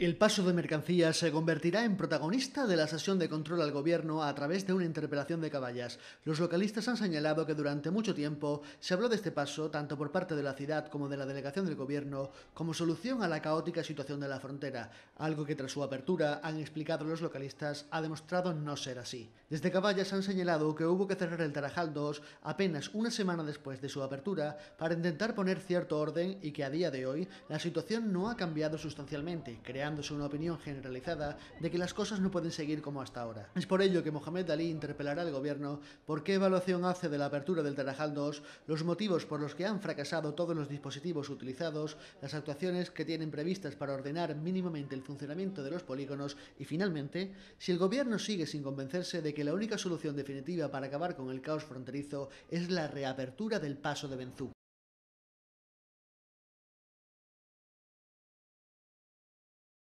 El paso de mercancías se convertirá en protagonista de la sesión de control al gobierno a través de una interpelación de caballas. Los localistas han señalado que durante mucho tiempo se habló de este paso, tanto por parte de la ciudad como de la delegación del gobierno, como solución a la caótica situación de la frontera, algo que tras su apertura, han explicado los localistas, ha demostrado no ser así. Desde caballas han señalado que hubo que cerrar el Tarajal 2 apenas una semana después de su apertura para intentar poner cierto orden y que a día de hoy la situación no ha cambiado sustancialmente, creando una opinión generalizada de que las cosas no pueden seguir como hasta ahora. Es por ello que Mohamed Ali interpelará al gobierno por qué evaluación hace de la apertura del Tarajal 2, los motivos por los que han fracasado todos los dispositivos utilizados, las actuaciones que tienen previstas para ordenar mínimamente el funcionamiento de los polígonos y finalmente, si el gobierno sigue sin convencerse de que la única solución definitiva para acabar con el caos fronterizo es la reapertura del paso de Benzú.